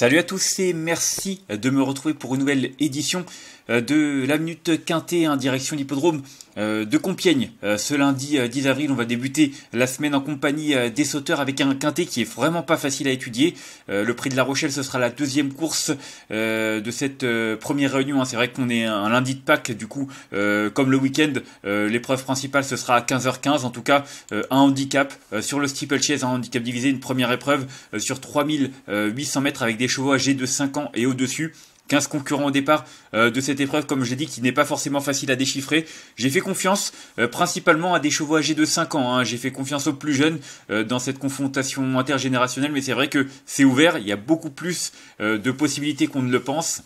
Salut à tous et merci de me retrouver pour une nouvelle édition euh, de la Minute Quintée en hein, direction l'hippodrome euh, de Compiègne. Euh, ce lundi 10 avril, on va débuter la semaine en compagnie des sauteurs avec un quintet qui est vraiment pas facile à étudier. Le prix de la Rochelle, ce sera la deuxième course de cette première réunion. Hein. C'est vrai qu'on est un lundi de Pâques, du coup, comme le week-end, l'épreuve principale, ce sera à 15h15. En tout cas, un handicap sur le steeplechase, un handicap divisé, une première épreuve sur 3800 mètres avec des chevaux âgés de 5 ans et au-dessus. 15 concurrents au départ euh, de cette épreuve, comme j'ai dit, qui n'est pas forcément facile à déchiffrer. J'ai fait confiance euh, principalement à des chevaux âgés de 5 ans. Hein. J'ai fait confiance aux plus jeunes euh, dans cette confrontation intergénérationnelle, mais c'est vrai que c'est ouvert, il y a beaucoup plus de possibilités qu'on ne le pense.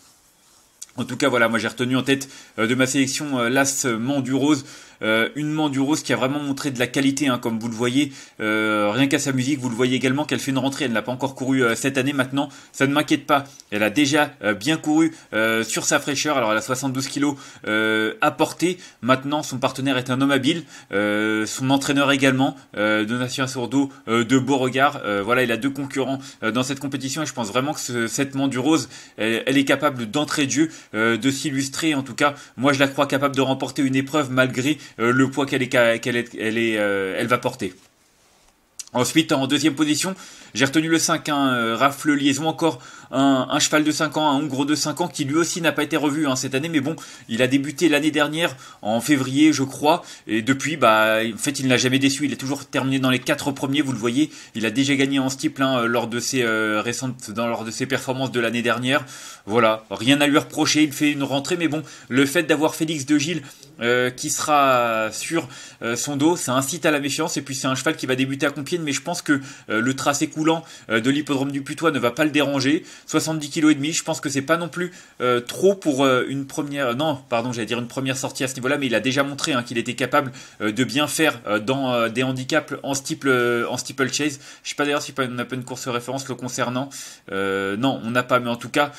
En tout cas, voilà, moi j'ai retenu en tête de ma sélection l'As Mandurose, euh, une Mandurose qui a vraiment montré de la qualité, hein, comme vous le voyez. Euh, rien qu'à sa musique, vous le voyez également qu'elle fait une rentrée. Elle n'a pas encore couru euh, cette année maintenant. Ça ne m'inquiète pas. Elle a déjà bien couru sur sa fraîcheur. Alors elle a 72 kilos à porter. Maintenant, son partenaire est un homme habile. son entraîneur également, Donatien Sourdeau de Beauregard. voilà, il a deux concurrents dans cette compétition et je pense vraiment que cette Mandurose, elle, est capable d'entrer Dieu de s'illustrer. En tout cas, moi je la crois capable de remporter une épreuve malgré euh, le poids qu'elle est, qu'elle est, elle est euh, elle va porter. Ensuite, en deuxième position, j'ai retenu le 5, hein, euh, un Rafle Liaison, encore un, cheval de 5 ans, un hongrois de 5 ans, qui lui aussi n'a pas été revu hein, cette année, mais bon, il a débuté l'année dernière, en février, je crois, et depuis, bah, en fait, il n'a jamais déçu, il a toujours terminé dans les 4 premiers, vous le voyez, il a déjà gagné en steeple hein, euh, lors de ses euh, récentes, dans, lors de ses performances de l'année dernière, voilà, rien à lui reprocher, il fait une rentrée, mais bon, le fait d'avoir Félix de Gilles qui sera sur son dos, ça incite à la méfiance, et puis c'est un cheval qui va débuter à Compiègne, mais je pense que euh, le tracé coulant euh, de l'hippodrome du Putois ne va pas le déranger. 70 kg et demi, je pense que c'est pas non plus euh, trop pour une première non, pardon, j'allais dire une première sortie à ce niveau-là, mais il a déjà montré hein, qu'il était capable de bien faire dans des handicaps en steeple en Je Je sais pas d'ailleurs si on a pas une course référence le concernant. non, on n'a pas mais en tout cas,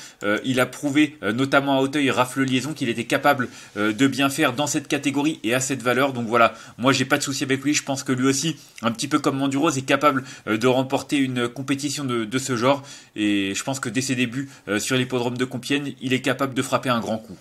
il a prouvé notamment à Hauteuil rafle liaison qu'il était capable de bien faire dans cette catégorie et à cette valeur. Donc voilà, moi j'ai pas de souci avec lui, je pense que lui aussi un petit peu comme Manduro est capable euh, de remporter une compétition de, ce genre. Et je pense que dès ses débuts euh, sur l'hippodrome de Compiègne, il est capable de frapper un grand coup.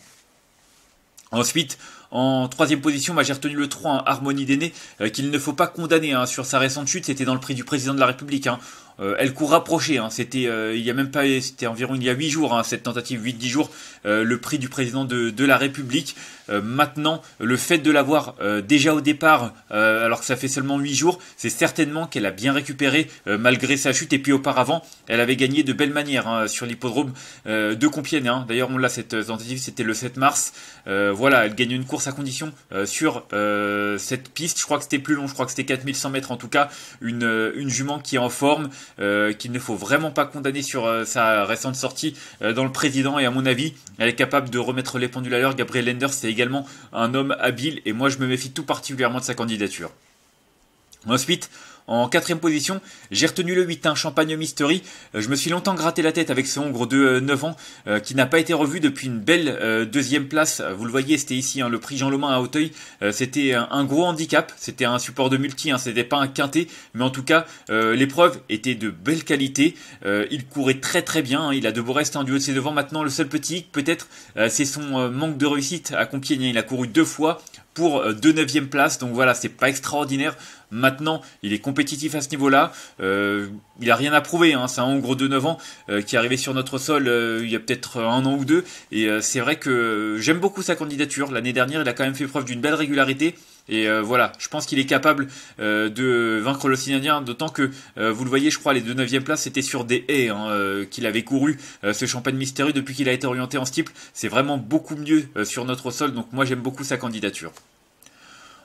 Ensuite, en troisième position, bah, j'ai retenu le 3, en hein, Harmonie d'aîné, euh, qu'il ne faut pas condamner hein, sur sa récente chute, c'était dans le prix du président de la République. Hein. Euh, elle court rapprochée. Hein. C'était euh, il y a même pas, c'était environ il y a huit jours hein, cette tentative, 8-10 jours, euh, le prix du président de, la République. maintenant, le fait de l'avoir déjà au départ, alors que ça fait seulement huit jours, c'est certainement qu'elle a bien récupéré malgré sa chute. Et puis auparavant, elle avait gagné de belles manières hein, sur l'hippodrome de Compiègne. D'ailleurs, on l'a cette tentative, c'était le 7 mars. voilà, elle gagne une course à condition sur cette piste. Je crois que c'était plus long, je crois que c'était 4100 mètres en tout cas. Une, une jument qui est en forme. Euh, qu'il ne faut vraiment pas condamner sur euh, sa récente sortie euh, dans le président. Et à mon avis, elle est capable de remettre les pendules à l'heure. Gabriel Lenders c'est également un homme habile et moi je me méfie tout particulièrement de sa candidature. Ensuite, en quatrième position, j'ai retenu le 8, un hein, Champagne Mystery. Euh, je me suis longtemps gratté la tête avec ce Hongre de 9 euh, ans euh, qui n'a pas été revu depuis une belle deuxième place. Vous le voyez, c'était ici hein, le prix Jean Lomain à Hauteuil. c'était un, gros handicap, c'était un support de multi, hein, c'était pas un quintet, mais en tout cas, l'épreuve était de belle qualité. il courait très très bien, hein. il a de beaux restes en duo de ses devants. Maintenant, le seul petit peut-être, c'est son manque de réussite à Compiègne. Il a couru deux fois pour deux neuvièmes places. Donc voilà, c'est pas extraordinaire. Maintenant, il est compétitif à ce niveau-là. Euh, il a rien à prouver. Hein. C'est un gros de 9 ans euh, qui est arrivé sur notre sol euh, il y a peut-être un an ou deux. Et c'est vrai que j'aime beaucoup sa candidature. L'année dernière, il a quand même fait preuve d'une belle régularité. Et voilà, je pense qu'il est capable de vaincre le d'autant que vous le voyez, je crois, les deux 9 places, c'était sur des haies hein, qu'il avait couru ce champagne mystérieux depuis qu'il a été orienté en steeple. C'est vraiment beaucoup mieux sur notre sol, donc moi j'aime beaucoup sa candidature.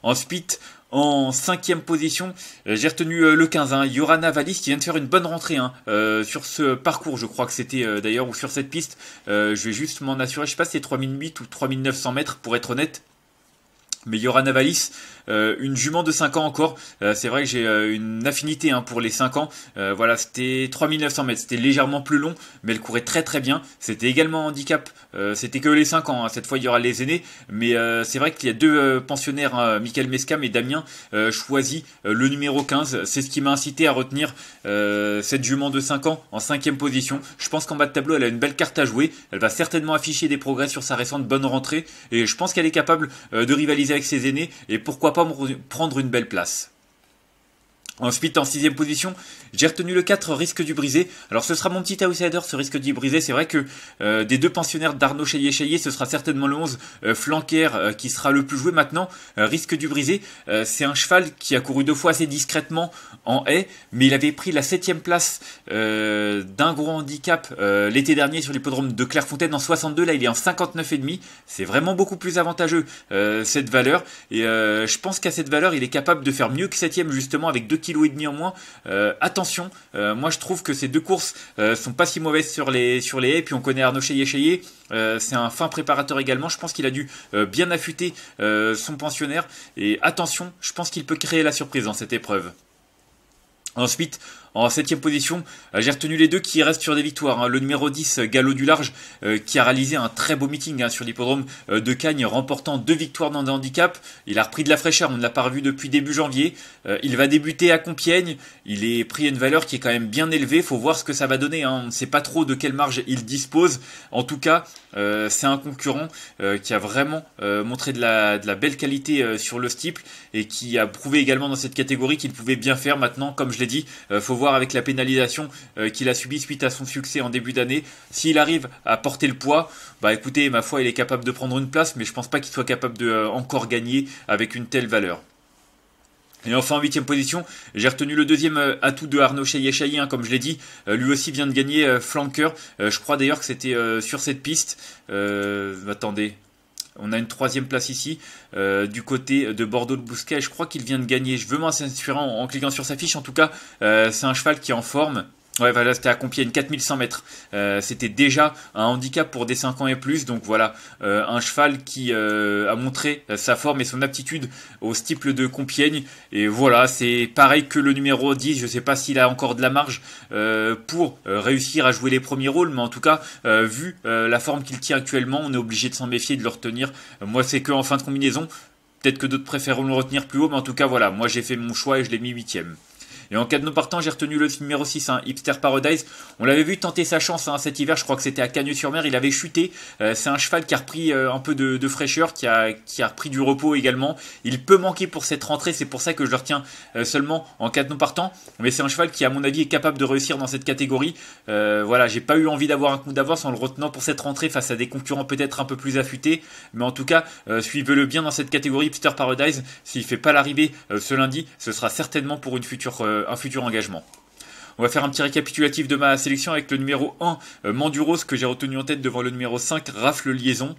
Ensuite, en cinquième position, euh, j'ai retenu euh, le 15, hein, Yorana Valis qui vient de faire une bonne rentrée hein. euh, sur ce parcours, je crois que c'était d'ailleurs, ou sur cette piste. je vais juste m'en assurer, je sais pas si c'est 3008 ou 3900 mètres pour être honnête, mais il y aura Navalis, euh, une jument de 5 ans encore. Euh, c'est vrai que j'ai euh, une affinité hein, pour les 5 ans. voilà, c'était 3900 mètres. C'était légèrement plus long, mais elle courait très très bien. C'était également handicap. c'était que les 5 ans. Hein. Cette fois, il y aura les aînés. Mais c'est vrai qu'il y a deux pensionnaires, hein, Michael Mescam et Damien, choisis le numéro 15. C'est ce qui m'a incité à retenir cette jument de 5 ans en 5 position. Je pense qu'en bas de tableau, elle a une belle carte à jouer. Elle va certainement afficher des progrès sur sa récente bonne rentrée. Et je pense qu'elle est capable de rivaliser avec ses aînés et pourquoi pas prendre une belle place. Ensuite, en sixième position, j'ai retenu le 4 risque du brisé. Alors ce sera mon petit outsider, ce risque du brisé. C'est vrai que euh, des deux pensionnaires d'Arnaud chaillet chaillet ce sera certainement le 11 euh, Flanquer euh, qui sera le plus joué maintenant. risque du brisé, c'est un cheval qui a couru deux fois assez discrètement en haie, mais il avait pris la septième place d'un gros handicap l'été dernier sur l'hippodrome de Clairefontaine en 62. Là, il est en 59,5. C'est vraiment beaucoup plus avantageux cette valeur. Et je pense qu'à cette valeur, il est capable de faire mieux que septième justement avec deux kilos ou et demi moins. Euh, attention, euh, moi je trouve que ces deux courses euh, sont pas si mauvaises sur les sur les haies. Puis on connaît Arnaud cheyé c'est un fin préparateur également. Je pense qu'il a dû bien affûter son pensionnaire. Et attention, je pense qu'il peut créer la surprise dans cette épreuve. Ensuite, en 7 position. Euh, j'ai retenu les deux qui restent sur des victoires. Hein. Le numéro 10, euh, Gallo du Large, euh, qui a réalisé un très beau meeting hein, sur l'hippodrome de Cagnes, remportant deux victoires dans des handicaps. Il a repris de la fraîcheur, on ne l'a pas revu depuis début janvier. il va débuter à Compiègne. Il est pris à une valeur qui est quand même bien élevée. faut voir ce que ça va donner. Hein. On ne sait pas trop de quelle marge il dispose. En tout cas, c'est un concurrent qui a vraiment montré de la, belle qualité sur le steeple et qui a prouvé également dans cette catégorie qu'il pouvait bien faire maintenant, comme je l'ai dit. faut avec la pénalisation euh, qu'il a subie suite à son succès en début d'année. S'il arrive à porter le poids, bah écoutez, ma foi, il est capable de prendre une place, mais je pense pas qu'il soit capable de euh, encore gagner avec une telle valeur. Et enfin en huitième position, j'ai retenu le deuxième euh, atout de Arnaud chaillé hein, comme je l'ai dit, lui aussi vient de gagner Flanker. je crois d'ailleurs que c'était sur cette piste. attendez, on a une troisième place ici euh, du côté de Bordeaux de Bousquet. Je crois qu'il vient de gagner. Je veux m'en en, en cliquant sur sa fiche. En tout cas, euh, c'est un cheval qui est en forme Ouais, voilà, c'était à Compiègne, 4100 mètres. Euh, c'était déjà un handicap pour des 5 ans et plus. Donc voilà, euh, un cheval qui euh, a montré sa forme et son aptitude au stiple de Compiègne. Et voilà, c'est pareil que le numéro 10. Je sais pas s'il a encore de la marge pour réussir à jouer les premiers rôles. Mais en tout cas, vu la forme qu'il tient actuellement, on est obligé de s'en méfier, de le retenir. moi, c'est que en fin de combinaison. Peut-être que d'autres préféreront le retenir plus haut. Mais en tout cas, voilà, moi j'ai fait mon choix et je l'ai mis huitième. Et en de nos partant, j'ai retenu le numéro 6, hein, Hipster Paradise. On l'avait vu tenter sa chance hein, cet hiver, je crois que c'était à Cagnes-sur-Mer, il avait chuté. Euh, c'est un cheval qui a repris euh, un peu de, fraîcheur, qui a, qui repris du repos également. Il peut manquer pour cette rentrée, c'est pour ça que je le retiens euh, seulement en cas de nos partant. Mais c'est un cheval qui, à mon avis, est capable de réussir dans cette catégorie. voilà, j'ai pas eu envie d'avoir un coup d'avance en le retenant pour cette rentrée face à des concurrents peut-être un peu plus affûtés. Mais en tout cas, suivez-le bien dans cette catégorie Hipster Paradise. S'il fait pas l'arrivée ce lundi, ce sera certainement pour une future euh, futur engagement. On va faire un petit récapitulatif de ma sélection avec le numéro 1, euh, Manduros, que j'ai retenu en tête devant le numéro 5, Rafle Liaison.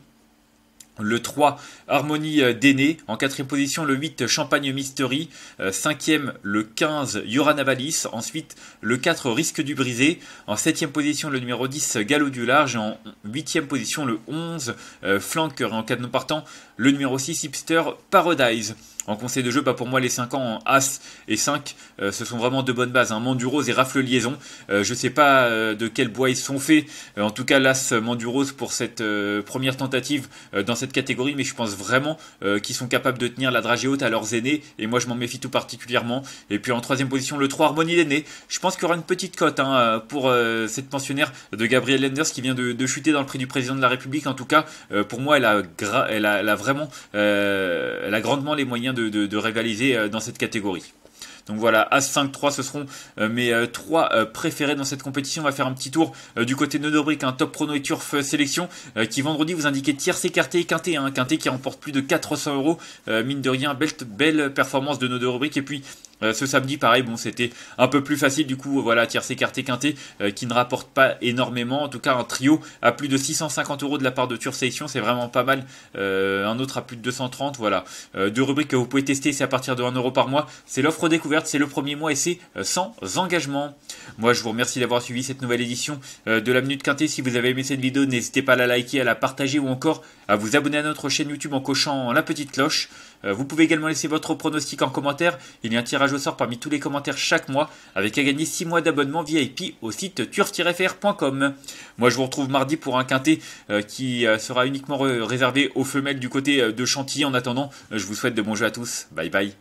Le 3, Harmonie euh, Déné, En quatrième position, le 8, Champagne Mystery. Cinquième, le 15, Yoranavalis. Ensuite, le 4, Risque du Brisé. En septième position, le numéro 10, Galop du Large. En huitième position, le 11, Flanker. En non partant, le numéro 6 Hipster Paradise. En conseil de jeu, pas bah, pour moi les 5 ans en As et 5, euh, ce sont vraiment de bonnes bases. Hein. Manduros et Rafle Liaison, euh, je ne sais pas euh, de quel bois ils sont faits. en tout cas, l'As Manduros pour cette première tentative dans cette catégorie, mais je pense vraiment qu'ils sont capables de tenir la dragée haute à leurs aînés. Et moi, je m'en méfie tout particulièrement. Et puis en troisième position, le 3 Harmonie l'aîné. Je pense qu'il y aura une petite cote hein, pour cette pensionnaire de Gabriel Lenders qui vient de, chuter dans le prix du président de la République. En tout cas, pour moi, elle a, elle a, elle a euh, elle a grandement les moyens de, rivaliser euh, dans cette catégorie. Donc voilà, a 5 3 ce seront euh, mes trois préférés dans cette compétition. On va faire un petit tour du côté de Nodobric, un top prono et turf sélection, qui vendredi vous indiquait tiers écarté et quintet. Hein, qui remporte plus de 400 euros, mine de rien, belle, belle performance de Nodobric. Et puis euh, ce samedi, pareil, bon, c'était un peu plus facile du coup. Voilà, tiers écarté quinté, euh, qui ne rapporte pas énormément. En tout cas, un trio à plus de 650 euros de la part de TurSection, c'est vraiment pas mal. Euh, un autre à plus de 230, voilà. deux rubriques que vous pouvez tester, c'est à partir de 1 euro par mois. C'est l'offre découverte, c'est le premier mois et c'est sans engagement. Moi, je vous remercie d'avoir suivi cette nouvelle édition de la Minute Quinté. Si vous avez aimé cette vidéo, n'hésitez pas à la liker, à la partager ou encore à vous abonner à notre chaîne YouTube en cochant la petite cloche. Euh, vous pouvez également laisser votre pronostic en commentaire. Il y a un tirage au sort parmi tous les commentaires chaque mois, avec à gagner 6 mois d'abonnement VIP au site turf-fr.com. Moi, je vous retrouve mardi pour un quintet euh, qui euh, sera uniquement réservé aux femelles du côté de Chantilly. En attendant, je vous souhaite de bons jeux à tous. Bye bye.